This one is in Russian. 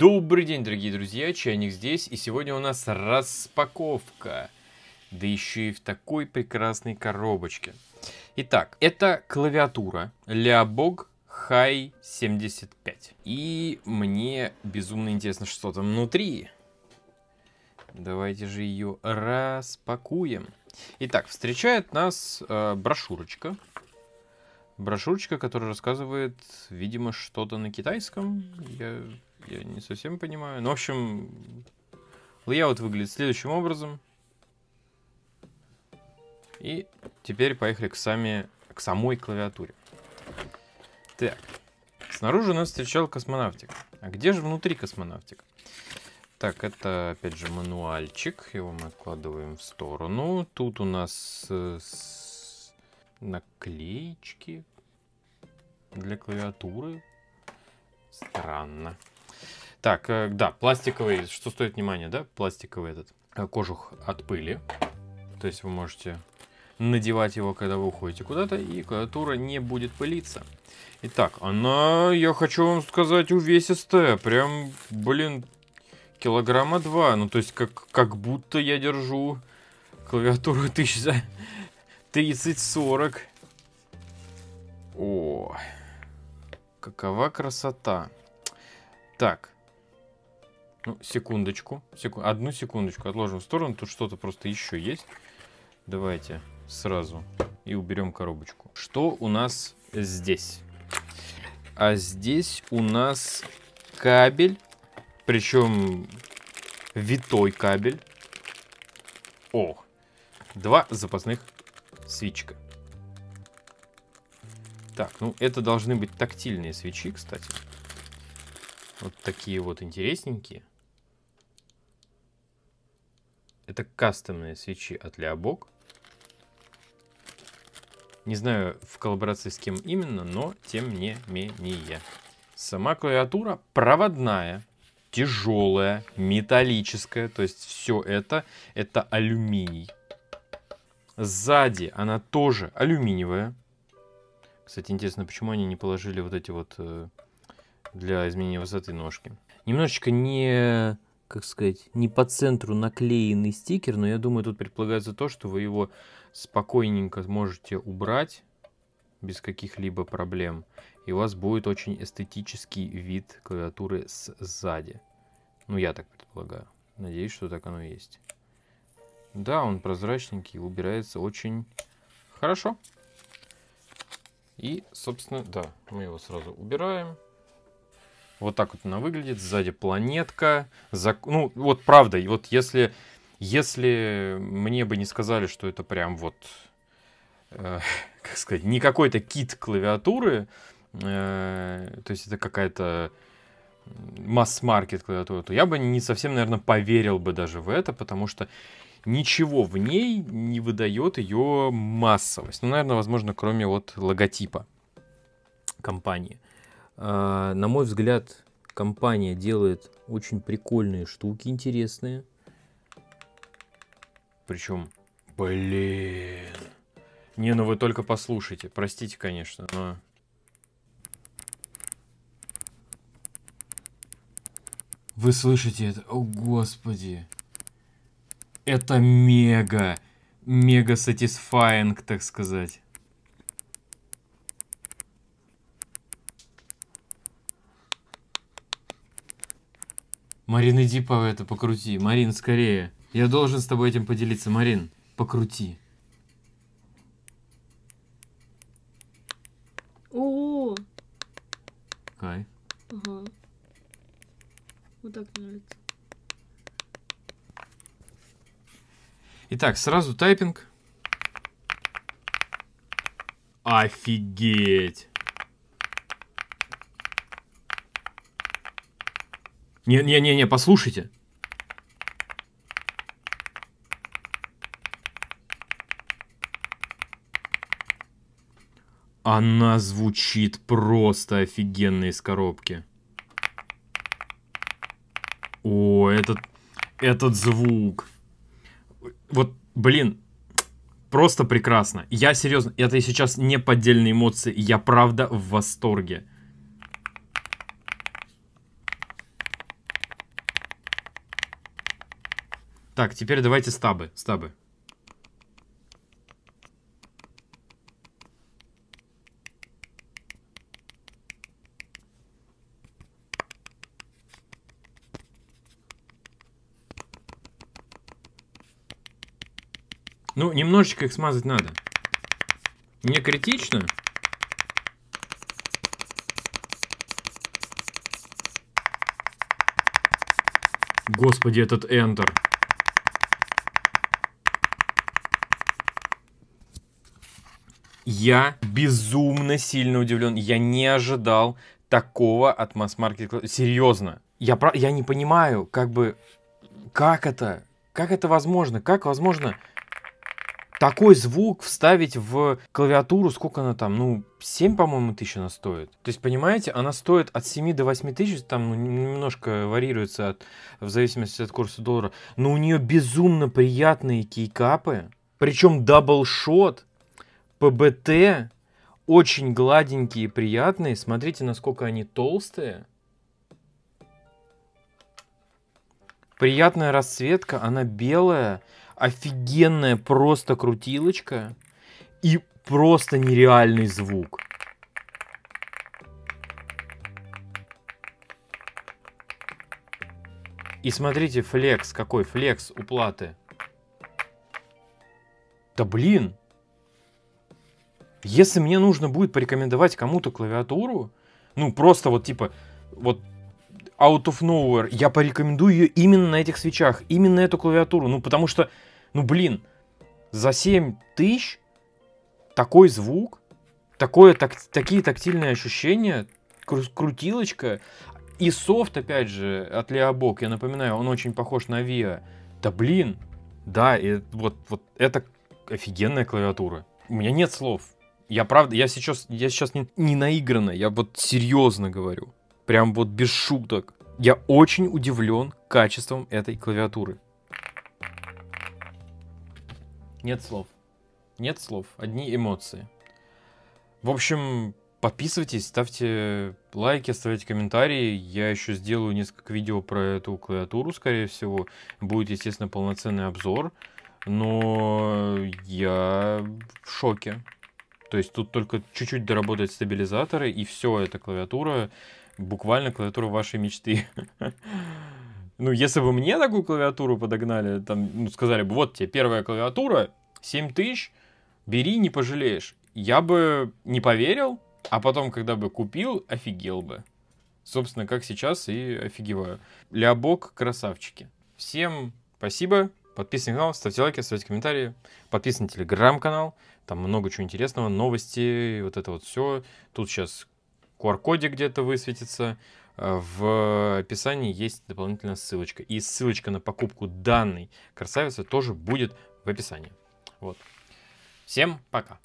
Добрый день, дорогие друзья, Чайник здесь, и сегодня у нас распаковка, да еще и в такой прекрасной коробочке. Итак, это клавиатура Leabog Hi 75, и мне безумно интересно, что там внутри. Давайте же ее распакуем. Итак, встречает нас э, брошюрочка, брошюрочка, которая рассказывает, видимо, что-то на китайском. Я я не совсем понимаю. Ну, в общем, layout выглядит следующим образом. И теперь поехали к, сами, к самой клавиатуре. Так, снаружи нас встречал космонавтик. А где же внутри космонавтик? Так, это опять же мануальчик. Его мы откладываем в сторону. Тут у нас э, с... наклеечки для клавиатуры. Странно. Так, э, да, пластиковый, что стоит внимание, да, пластиковый этот э, кожух от пыли. То есть вы можете надевать его, когда вы уходите куда-то, и клавиатура не будет пылиться. Итак, она, я хочу вам сказать, увесистая. Прям, блин, килограмма два. Ну, то есть, как, как будто я держу клавиатуру тысяч за 30-40. О, какова красота. Так, ну, секундочку. Секу... Одну секундочку отложим в сторону. Тут что-то просто еще есть. Давайте сразу и уберем коробочку. Что у нас здесь? А здесь у нас кабель. Причем витой кабель. О, два запасных свечка. Так, ну это должны быть тактильные свечи, кстати. Вот такие вот интересненькие. Это кастомные свечи от Leobok. Не знаю, в коллаборации с кем именно, но тем не менее. Сама клавиатура проводная, тяжелая, металлическая. То есть все это, это алюминий. Сзади она тоже алюминиевая. Кстати, интересно, почему они не положили вот эти вот э, для изменения высоты ножки. Немножечко не как сказать, не по центру наклеенный стикер, но я думаю, тут предполагается то, что вы его спокойненько можете убрать без каких-либо проблем. И у вас будет очень эстетический вид клавиатуры сзади. Ну, я так предполагаю. Надеюсь, что так оно и есть. Да, он прозрачненький, убирается очень хорошо. И, собственно, да, мы его сразу убираем. Вот так вот она выглядит. Сзади планетка. Зак... Ну, вот правда, и вот если, если мне бы не сказали, что это прям вот, э, как сказать, не какой-то кит клавиатуры, э, то есть это какая-то масс-маркет клавиатура, то я бы не совсем, наверное, поверил бы даже в это, потому что ничего в ней не выдает ее массовость. Ну, наверное, возможно, кроме вот логотипа компании. А, на мой взгляд, компания делает очень прикольные штуки, интересные. Причем, блин. Не, ну вы только послушайте. Простите, конечно, но... Вы слышите это? О, господи. Это мега. Мега сатисфайинг, так сказать. Марин, иди по это, покрути. Марин, скорее. Я должен с тобой этим поделиться. Марин, покрути. О, Кай. Ага. Вот так нравится. Итак, сразу тайпинг. Офигеть! Не-не-не, послушайте. Она звучит просто офигенно из коробки. О, этот, этот звук. Вот, блин, просто прекрасно. Я серьезно, это сейчас не поддельные эмоции, я правда в восторге. Так, теперь давайте стабы. Стабы. Ну, немножечко их смазать надо. Не критично. Господи, этот Enter. Я безумно сильно удивлен. Я не ожидал такого от масс-маркета. Серьезно. Я, про... я не понимаю, как бы... Как это? Как это возможно? Как возможно такой звук вставить в клавиатуру, сколько она там, ну, 7, по-моему, тысяч она стоит. То есть, понимаете, она стоит от 7 до 8 тысяч, там ну, немножко варьируется от, в зависимости от курса доллара, но у нее безумно приятные кейкапы, причем даблшот, ПБТ очень гладенькие, приятные. Смотрите, насколько они толстые. Приятная расцветка, она белая, офигенная просто крутилочка и просто нереальный звук. И смотрите, флекс, какой флекс уплаты. Да блин, если мне нужно будет порекомендовать кому-то клавиатуру, ну просто вот типа, вот out of nowhere, я порекомендую ее именно на этих свечах, именно эту клавиатуру, ну потому что, ну блин, за 7 тысяч такой звук, такое, так, такие тактильные ощущения, кру крутилочка, и софт, опять же, от Леобок, я напоминаю, он очень похож на Via. Да блин, да, и вот, вот это офигенная клавиатура. У меня нет слов. Я правда, я сейчас, я сейчас не, не наигранно, я вот серьезно говорю. Прям вот без шуток. Я очень удивлен качеством этой клавиатуры. Нет слов. Нет слов, одни эмоции. В общем, подписывайтесь, ставьте лайки, оставляйте комментарии. Я еще сделаю несколько видео про эту клавиатуру, скорее всего. Будет, естественно, полноценный обзор. Но я в шоке. То есть тут только чуть-чуть доработать стабилизаторы, и все, эта клавиатура, буквально клавиатура вашей мечты. Ну, если бы мне такую клавиатуру подогнали, там, ну, сказали бы, вот тебе первая клавиатура, тысяч, бери, не пожалеешь. Я бы не поверил, а потом, когда бы купил, офигел бы. Собственно, как сейчас и офигеваю. Лябок, красавчики. Всем спасибо. Подписывайтесь на канал, ставьте лайки, оставляйте комментарии. Подписывайтесь на телеграм-канал. Там много чего интересного, новости, вот это вот все. Тут сейчас QR-кодик где-то высветится. Э, в описании есть дополнительная ссылочка. И ссылочка на покупку данной красавицы тоже будет в описании. Вот. Всем пока.